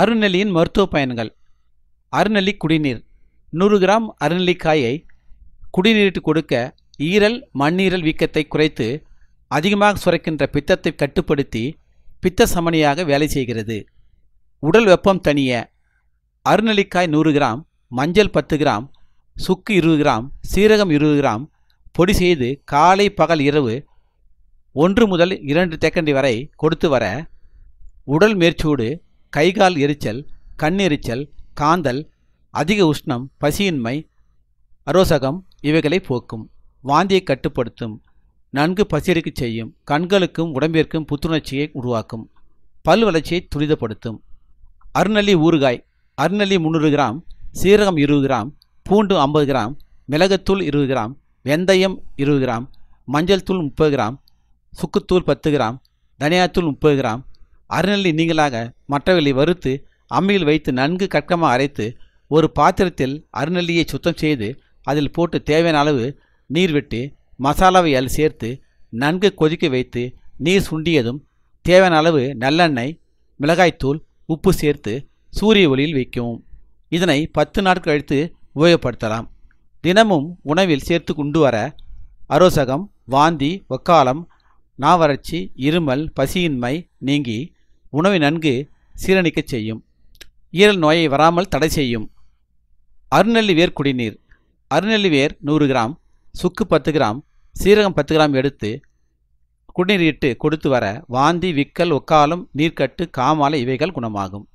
அருநெல்லியின் மருத்துவ பயன்கள் அருநெல்லி குடிநீர் நூறு கிராம் அருநெல்லிக்காயை குடிநீரிட்டு கொடுக்க ஈரல் மண்ணீரல் வீக்கத்தை குறைத்து அதிகமாக சுரக்கின்ற பித்தத்தை கட்டுப்படுத்தி பித்த சமனியாக வேலை செய்கிறது உடல் வெப்பம் தனிய அருநெல்லிக்காய் நூறு கிராம் மஞ்சள் பத்து கிராம் சுக்கு இருபது கிராம் சீரகம் இருபது கிராம் பொடி செய்து காலை பகல் இரவு ஒன்று முதல் இரண்டு தேக்கண்டி வரை கொடுத்து வர உடல் மேற்சூடு கைகால் எரிச்சல் கண்ணெரிச்சல் காந்தல் அதிக உஷ்ணம் பசியின்மை அரோசகம் இவைகளை போக்கும் வாந்தியை கட்டுப்படுத்தும் நன்கு பசியறுக்கு செய்யும் கண்களுக்கும் உடம்பிற்கும் புத்துணர்ச்சியை உருவாக்கும் பல் வளர்ச்சியை துரிதப்படுத்தும் அருணலி ஊறுகாய் அருநெல்லி முந்நூறு கிராம் சீரகம் இருபது கிராம் பூண்டு ஐம்பது கிராம் மிளகுத்தூள் இருபது கிராம் வெந்தயம் இருபது கிராம் மஞ்சள் தூள் முப்பது கிராம் சுக்குத்தூள் பத்து கிராம் தனியாத்தூள் முப்பது கிராம் அருநெல்லி நீங்களாக மற்றவர்களை வறுத்து அம்மியில் வைத்து நன்கு கற்கமாக அரைத்து ஒரு பாத்திரத்தில் அருநெல்லியை சுத்தம் செய்து அதில் போட்டு தேவையான அளவு நீர் விட்டு மசாலாவை அதில் சேர்த்து நன்கு கொதிக்க வைத்து நீர் சுண்டியதும் தேவையான அளவு நல்லெண்ணெய் மிளகாய்த்தூள் உப்பு சேர்த்து சூரிய ஒளியில் வைக்கவும் இதனை பத்து நாட்கள் கழித்து உபயோகப்படுத்தலாம் தினமும் உணவில் சேர்த்து கொண்டு வர அரோசகம் வாந்தி ஒக்காலம் நாவறட்சி இருமல் பசியின்மை நீங்கி உணவை நன்கு சீரணிக்கச் செய்யும் ஈரல் நோயை வராமல் தடை செய்யும் அருநெல்லி வேர் குடிநீர் அருநெல்லி வேர் நூறு கிராம் சுக்கு பத்து கிராம் சீரகம் பத்து கிராம் எடுத்து குடிநீர் இட்டு கொடுத்து வர வாந்தி விக்கல் ஒக்காலம் நீர்க்கட்டு காமாலை இவைகள் குணமாகும்